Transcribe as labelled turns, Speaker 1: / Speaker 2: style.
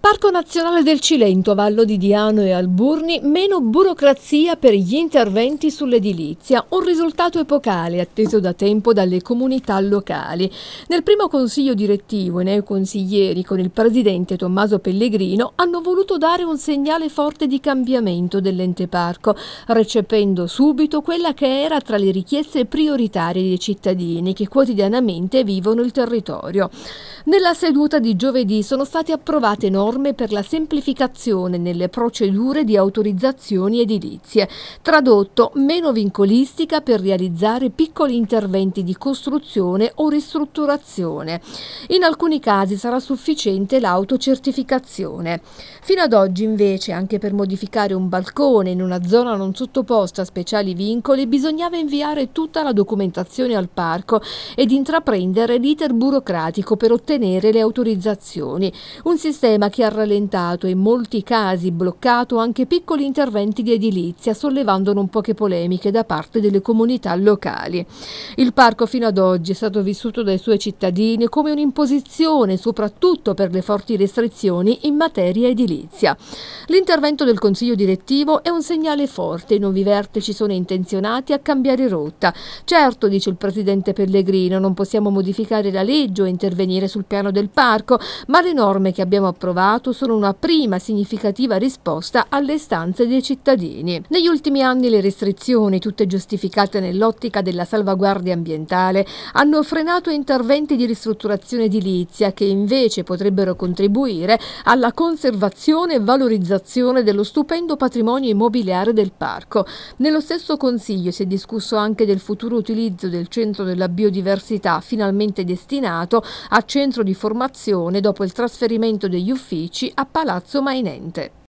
Speaker 1: Parco Nazionale del Cilento, Vallo di Diano e Alburni, meno burocrazia per gli interventi sull'edilizia, un risultato epocale atteso da tempo dalle comunità locali. Nel primo consiglio direttivo i neoconsiglieri con il presidente Tommaso Pellegrino hanno voluto dare un segnale forte di cambiamento dell'ente parco, recependo subito quella che era tra le richieste prioritarie dei cittadini che quotidianamente vivono il territorio. Nella seduta di giovedì sono state approvate norme norme per la semplificazione nelle procedure di autorizzazioni edilizie, tradotto meno vincolistica per realizzare piccoli interventi di costruzione o ristrutturazione. In alcuni casi sarà sufficiente l'autocertificazione. Fino ad oggi invece, anche per modificare un balcone in una zona non sottoposta a speciali vincoli, bisognava inviare tutta la documentazione al parco ed intraprendere l'iter burocratico per ottenere le autorizzazioni. Un sistema ma che ha rallentato e in molti casi bloccato anche piccoli interventi di edilizia, sollevando non poche polemiche da parte delle comunità locali. Il parco fino ad oggi è stato vissuto dai suoi cittadini come un'imposizione, soprattutto per le forti restrizioni in materia edilizia. L'intervento del Consiglio direttivo è un segnale forte, i nuovi vertici sono intenzionati a cambiare rotta. Certo, dice il Presidente Pellegrino, non possiamo modificare la legge o intervenire sul piano del parco, ma le norme che abbiamo approvato trovato solo una prima significativa risposta alle stanze dei cittadini. Negli ultimi anni le restrizioni, tutte giustificate nell'ottica della salvaguardia ambientale, hanno frenato interventi di ristrutturazione edilizia che invece potrebbero contribuire alla conservazione e valorizzazione dello stupendo patrimonio immobiliare del parco. Nello stesso Consiglio si è discusso anche del futuro utilizzo del centro della biodiversità finalmente destinato a centro di formazione dopo il trasferimento degli uffici uffici a Palazzo Mainente.